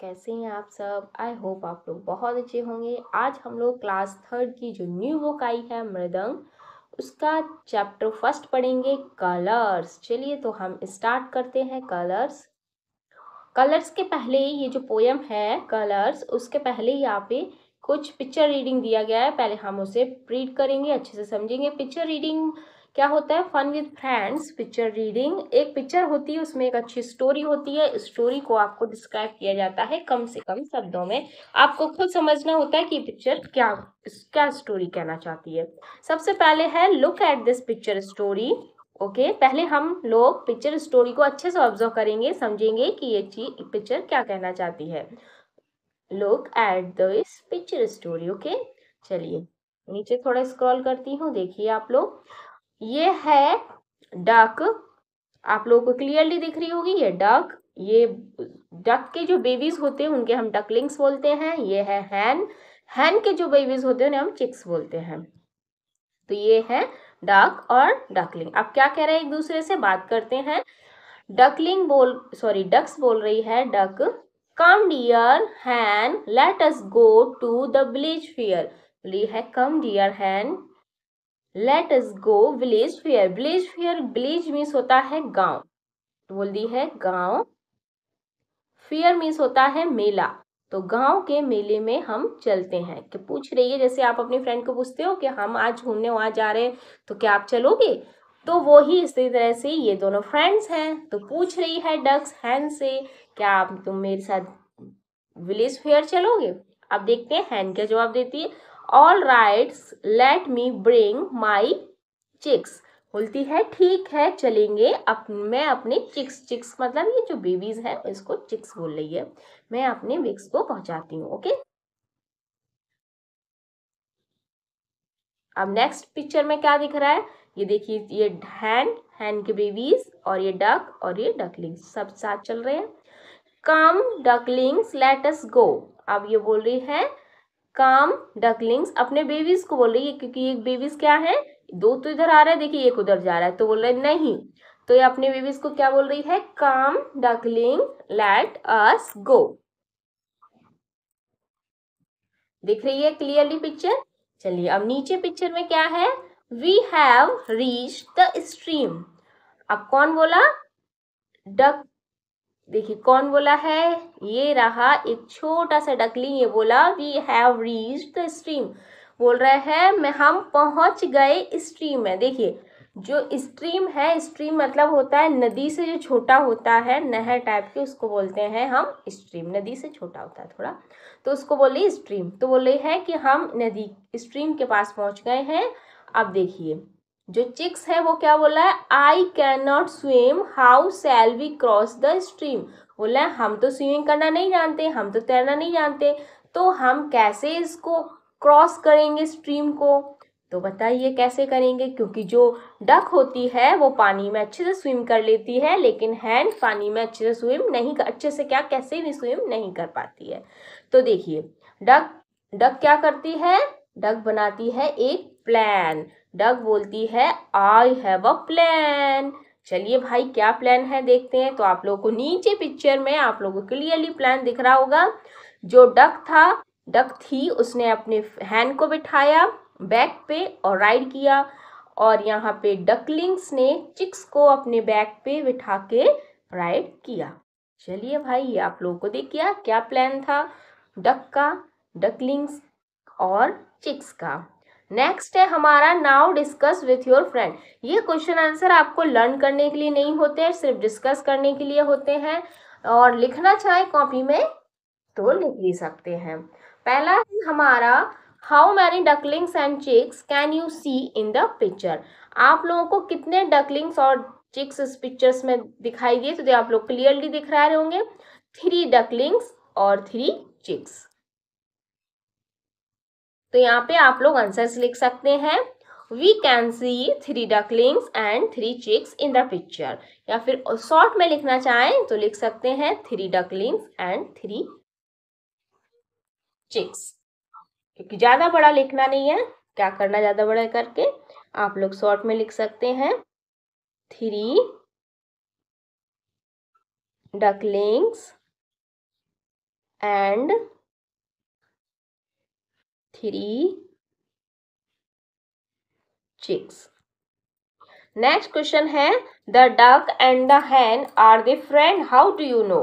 कैसे हैं आप सब आई होप आप लोग बहुत अच्छे होंगे आज हम लोग क्लास थर्ड की जो न्यू बुक आई है मृदंग उसका चैप्टर फर्स्ट पढ़ेंगे कलर्स चलिए तो हम स्टार्ट करते हैं कलर्स कलर्स के पहले ये जो पोयम है कलर्स उसके पहले यहाँ पे कुछ पिक्चर रीडिंग दिया गया है पहले हम उसे रीड करेंगे अच्छे से समझेंगे पिक्चर रीडिंग क्या होता है fun with friends picture reading एक पिक्चर होती है उसमें एक अच्छी स्टोरी होती है स्टोरी को आपको डिस्क्राइब किया जाता है कम से कम शब्दों में आपको खुद समझना होता है कि पिक्चर क्या क्या स्टोरी कहना चाहती है सबसे पहले है look at this picture story okay पहले हम लोग पिक्चर स्टोरी को अच्छे से ऑब्जर्व करेंगे समझेंगे कि ये चीज पिक्चर क्या कहना चाहती है look at this picture story okay चलिए नीचे थोड़ा स्क्रॉल करती हूँ देखिए आप लोग ये है डक आप लोगों को क्लियरली दिख रही होगी ये डक ये डक के जो बेबीज होते हैं उनके हम डकलिंग्स बोलते हैं ये है हैन हैन के जो बेबीज होते हैं उन्हें हम चिक्स बोलते हैं तो ये है डक और डकलिंग अब क्या कह रहे हैं एक दूसरे से बात करते हैं डकलिंग बोल सॉरी डक्स बोल रही है duck come dear hen let us go to the village fair बोली है come dear hen let's go village fair village fair village means होता है गांव तो बोल दी है गांव फेयर मीन्स होता है मेला तो गांव के मेले में हम चलते हैं कि पूछ रही है जैसे आप अपने फ्रेंड को पूछते हो कि हम आज घूमने वहां जा रहे हैं तो क्या आप चलोगे तो वो ही इसी तरह से ये दोनों फ्रेंड्स हैं तो पूछ रही है डक्स हैन से क्या आप तुम मेरे साथ विलेज फेयर चलोगे आप देखते हैं हैन क्या जवाब देती है all right let me bring my chicks बोलती है ठीक है चलेंगे अप, मैं अपने चिक्स चिक्स मतलब ये जो बेबीज है इसको चिक्स बोल रही है मैं अपने विक्स को पहुंचाती हूँ ओके अब नेक्स्ट पिक्चर में क्या दिख रहा है ये देखिए ये हैंड हैंड के बेबीज और ये डक और ये डकलिंग्स सब साथ चल रहे हैं कम डकलिंग्स लेट अस गो अब ये बोल रही है काम डकलिंग्स अपने बेबीज को बोल रही है क्योंकि एक बेबीज क्या है दो तो इधर आ रहा है देखिए एक उधर जा रहा है तो बोल रहे नहीं तो ये अपने बेबीज को क्या बोल रही है काम डकलिंग लेट अस गो दिख रही है क्लियरली पिक्चर चलिए अब नीचे पिक्चर में क्या है we have reach the stream अब कौन बोला डक देखिए कौन बोला है ये रहा एक छोटा सा डकली ये बोला we have reach the stream बोल रहा है मैं हम पहुंच गए स्ट्रीम में देखिए जो स्ट्रीम है स्ट्रीम मतलब होता है नदी से जो छोटा होता है नहर टाइप के उसको बोलते हैं हम स्ट्रीम नदी से छोटा होता है थोड़ा तो उसको बोले स्ट्रीम तो बोले है कि हम नदी स्ट्रीम के पास पहुंच गए हैं अब देखिए जो चिक्स है वो क्या बोला है I can not swim how shall we cross the stream बोला है हम तो स्विमिंग करना नहीं जानते हम तो तैरना नहीं जानते तो हम कैसे इसको क्रॉस करेंगे स्ट्रीम को तो बताइए कैसे करेंगे क्योंकि जो डक होती है वो पानी में अच्छे से स्विम कर लेती है लेकिन हैंड पानी में अच्छे से स्विम नहीं कर अच्छे से क्या कैसे भी स्विम नहीं कर पाती है तो देखिए डक डक क्या करती है डक बनाती है एक प्लान डग बोलती है आई हैव अ प्लान चलिए भाई क्या प्लान है देखते हैं तो आप लोगों को नीचे पिक्चर में आप लोगों को क्लियरली प्लान दिख रहा होगा जो डक था डक थी उसने अपने हैंड को बिठाया बैक पे और राइड किया और यहाँ पे डकलिंग्स ने चिक्स को अपने बैक पे बिठा के राइड किया चलिए भाई ये आप लोगों को देखिए क्या प्लान था डक का डकलिंग्स और चिक्स का नेक्स्ट है हमारा now discuss with your friend ये क्वेश्चन आंसर आपको लर्न करने के लिए नहीं होते सिर्फ डिस्कस करने के लिए होते हैं और लिखना चाहे कॉपी में तो लिख भी सकते हैं पहला है हमारा how many ducklings and chicks can you see in the picture आप लोगों को कितने डकलिंग्स और चिक्स इस पिक्चर्स में दिखाई दिए तो आप लोग क्लियरली दिख रहे होंगे थ्री डकलिंग्स और थ्री चिक्स तो यहाँ पे आप लोग आंसर्स लिख सकते हैं we can see three ducklings and three chicks in the picture या फिर शॉर्ट में लिखना चाहें तो लिख सकते हैं three ducklings and three chicks क्योंकि ज़्यादा बड़ा लिखना नहीं है क्या करना ज़्यादा बड़ा करके आप लोग शॉर्ट में लिख सकते हैं three ducklings and three chicks. Next question है the duck and the hen are they friend how do you know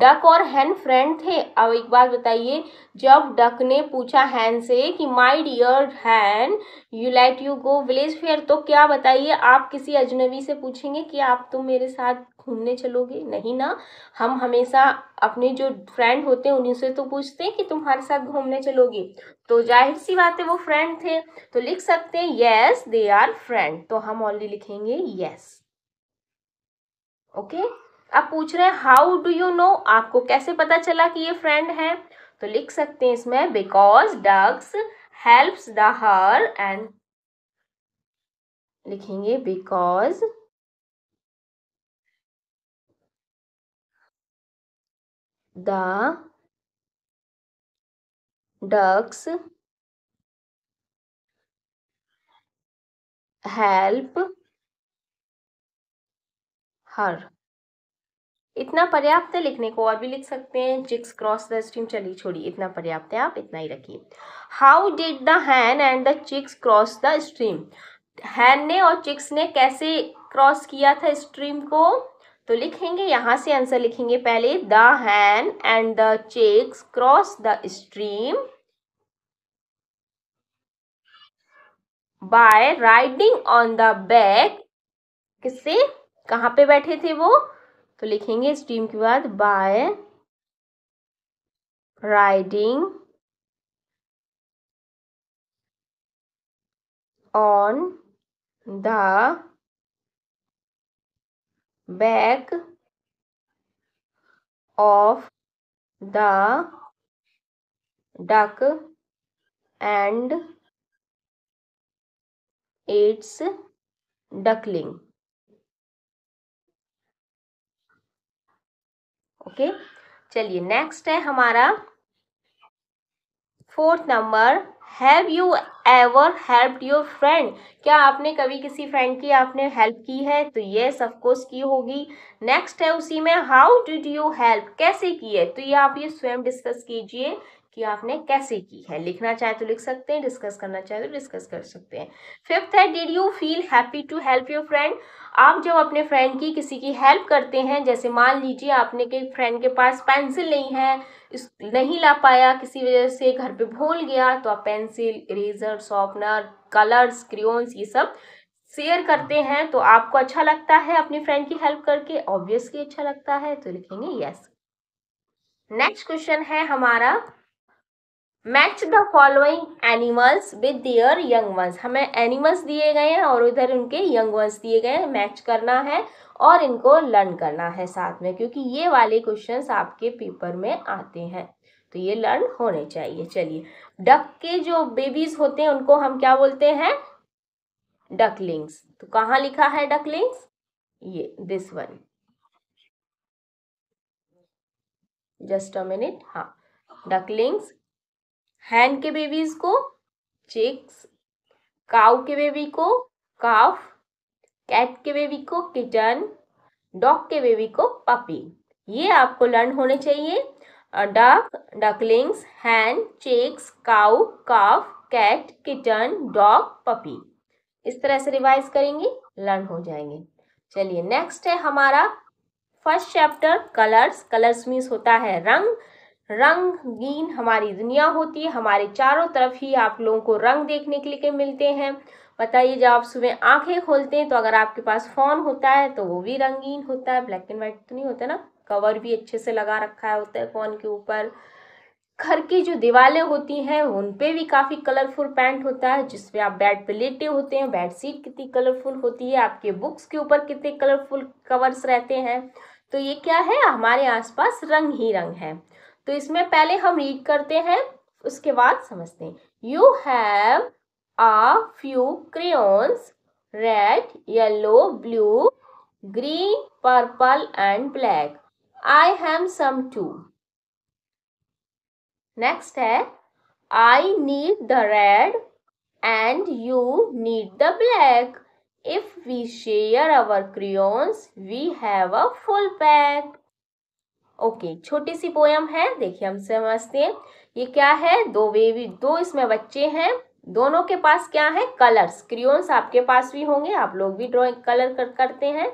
duck और हैन फ्रेंड थे अब एक बात बताइए जब डक ने पूछा हैन से कि my dear hen you let you go village fair तो क्या बताइए आप किसी अजनबी से पूछेंगे कि आप तुम मेरे साथ घूमने चलोगे नहीं ना हम हमेशा अपने जो फ्रेंड होते हैं उन्हीं से तो पूछते हैं कि तुम्हारे साथ घूमने चलोगे तो जाहिर सी बात है वो फ्रेंड थे तो लिख सकते हैं येस दे आर फ्रेंड तो हम ऑनली लिखेंगे येस ओके okay? आप पूछ रहे हैं हाउ डू यू नो आपको कैसे पता चला कि ये फ्रेंड है तो लिख सकते हैं इसमें because ducks helps the her एंड लिखेंगे because the ducks help her इतना पर्याप्त है लिखने को और भी लिख सकते हैं चिक्स क्रॉस द स्ट्रीम चली छोड़िए इतना पर्याप्त है आप इतना ही रखिए how did the hen and the chicks cross the stream hen ने और चिक्स ने कैसे क्रॉस किया था स्ट्रीम को तो लिखेंगे यहाँ से आंसर लिखेंगे पहले the hen and the chicks cross the stream by riding on the back किससे कहाँ पे बैठे थे वो तो लिखेंगे स्ट्रीम के बाद by riding on the back of the duck and its duckling okay चलिए नेक्स्ट है हमारा fourth number have you ever help your friend क्या आपने कभी किसी फ्रेंड की आपने हेल्प की है तो सब ऑफकोर्स की होगी नेक्स्ट है उसी में हाउ डिड यू हेल्प कैसे की है तो ये आप ये स्वयं डिस्कस कीजिए कि आपने कैसे की है लिखना चाहे तो लिख सकते हैं डिस्कस करना चाहे तो डिस्कस कर सकते हैं फिफ्थ है did you feel happy to help your friend आप जब अपने फ्रेंड की किसी की हेल्प करते हैं जैसे मान लीजिए आपने के फ्रेंड के पास पेंसिल नहीं है नहीं ला पाया किसी वजह से घर पे भूल गया तो आप pencil eraser sharpener colours crayons ये सब शेयर करते हैं तो आपको अच्छा लगता है अपनी फ्रेंड की हेल्प करके ऑब्वियसली अच्छा लगता है तो लिखेंगे यस नेक्स्ट क्वेश्चन है हमारा match the following animals with their young ones हमें एनिमल्स दिए गए हैं और उधर उनके यंग वंस दिए गए हैं मैच करना है और इनको लर्न करना है साथ में क्योंकि ये वाले क्वेश्चंस आपके पेपर में आते हैं तो ये लर्न होने चाहिए चलिए डक के जो बेबीज होते हैं उनको हम क्या बोलते हैं डकलिंग्स तो कहाँ लिखा है डकलिंग्स ये this one just a minute हाँ डकलिंग्स हैन के बेबीज को चिक्स काउ के बेबी को काफ कैट के बेबी को किचन डॉग के बेबी को पपी ये आपको लर्न होने चाहिए duck ducklings hen chicks cow calf cat kitten dog puppy इस तरह से रिवाइज करेंगे लर्न हो जाएंगे चलिए नेक्स्ट है हमारा first chapter colours colours means होता है रंग रंगीन हमारी दुनिया होती है हमारे चारों तरफ ही आप लोगों को रंग देखने के लिए मिलते हैं बताइए जब आप सुबह आंखें खोलते हैं तो अगर आपके पास फ़ोन होता है तो वो भी रंगीन होता है ब्लैक एंड वाइट तो नहीं होता ना कवर भी अच्छे से लगा रखा है होता है फ़ोन के ऊपर घर की जो दीवारें होती हैं उन पे भी काफ़ी कलरफुल पैंट होता है जिसपे आप बेड पे लेटे होते हैं बेड शीट कितनी कलरफुल होती है आपके बुक्स के ऊपर कितने कलरफुल कवर्स रहते हैं तो ये क्या है हमारे आसपास रंग ही रंग है तो इसमें पहले हम रीड करते हैं उसके बाद समझते हैं you have a few crayons red yellow blue green purple and black I have some to next है I need the red and you need the black if we share our crayons we have a full pack okay छोटी सी poem है देखिए हम समझते हैं ये क्या है दो बेबी दो इसमें बच्चे हैं दोनों के पास क्या है कलर्स क्रियोन्स आपके पास भी होंगे आप लोग भी ड्रॉइंग कलर कर, करते हैं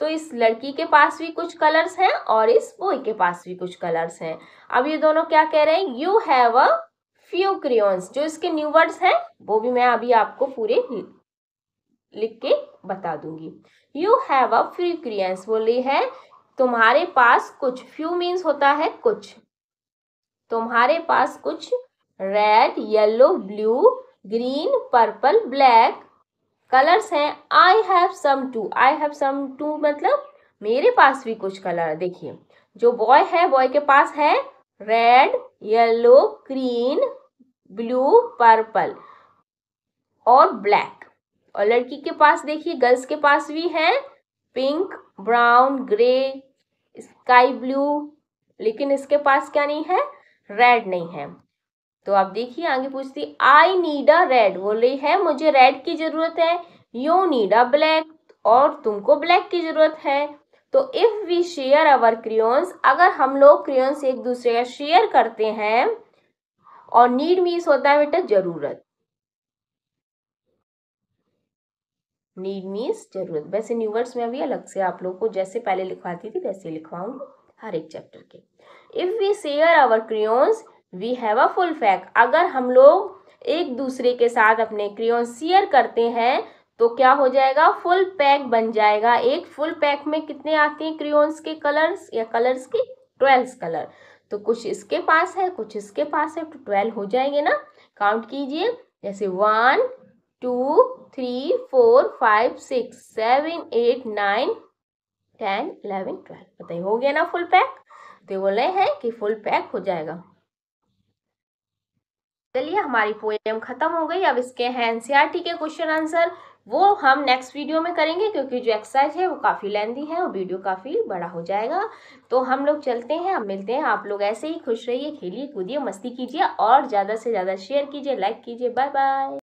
तो इस लड़की के पास भी कुछ कलर्स हैं और इस बॉय के पास भी कुछ कलर्स हैं अब ये दोनों क्या कह रहे हैं you have a few crayons जो इसके न्यू वर्ड्स हैं वो भी मैं अभी आपको पूरे लिख के बता दूंगी you have a few crayons बोली है तुम्हारे पास कुछ फ्यू मीन्स होता है कुछ तुम्हारे पास कुछ red yellow blue green purple black colours हैं I have some too I have some too मतलब मेरे पास भी कुछ कलर देखिए जो बॉय है बॉय के पास है red yellow green blue purple और ब्लैक और लड़की के पास देखिए गर्ल्स के पास भी है pink brown grey sky blue लेकिन इसके पास क्या नहीं है रेड नहीं है तो आप देखिए आगे पूछती आई नीड अ रेड बोल रही है मुझे रेड की जरूरत है यू नीड अ ब्लैक और तुमको ब्लैक की जरूरत है तो if we share our crayons अगर हम लोग क्रियोन्स एक दूसरे का शेयर करते हैं और नीड मीस होता है बेटा ज़रूरत नीड मीन्स जरूरत वैसे न्यू वर्ड्स में अभी अलग से आप लोग को जैसे पहले लिखवाती थी वैसे लिखवाऊंगी हर एक चैप्टर के if we share our crayons we have a full pack अगर हम लोग एक दूसरे के साथ अपने क्रियोन शेयर करते हैं तो क्या हो जाएगा फुल पैक बन जाएगा एक फुल पैक में कितने आते हैं क्रियोन्स के कलर्स या कलर्स के ट्वेल्व कलर तो कुछ इसके पास है कुछ इसके पास है तो ट्वेल्व हो जाएंगे ना काउंट कीजिए जैसे one two three four five six seven eight nine ten eleven twelve बताइए हो गया ना फुल पैक तो बोल रहे हैं कि फुल पैक हो जाएगा चलिए हमारी पोएम खत्म हो गई अब इसके हैं एनसीईआरटी के क्वेश्चन आंसर वो हम नेक्स्ट वीडियो में करेंगे क्योंकि जो एक्सरसाइज है वो काफ़ी लेंदी है और वीडियो काफ़ी बड़ा हो जाएगा तो हम लोग चलते हैं अब मिलते हैं आप लोग ऐसे ही खुश रहिए खेलिए कूदिए मस्ती कीजिए और ज़्यादा से ज़्यादा शेयर कीजिए लाइक कीजिए बाय बाय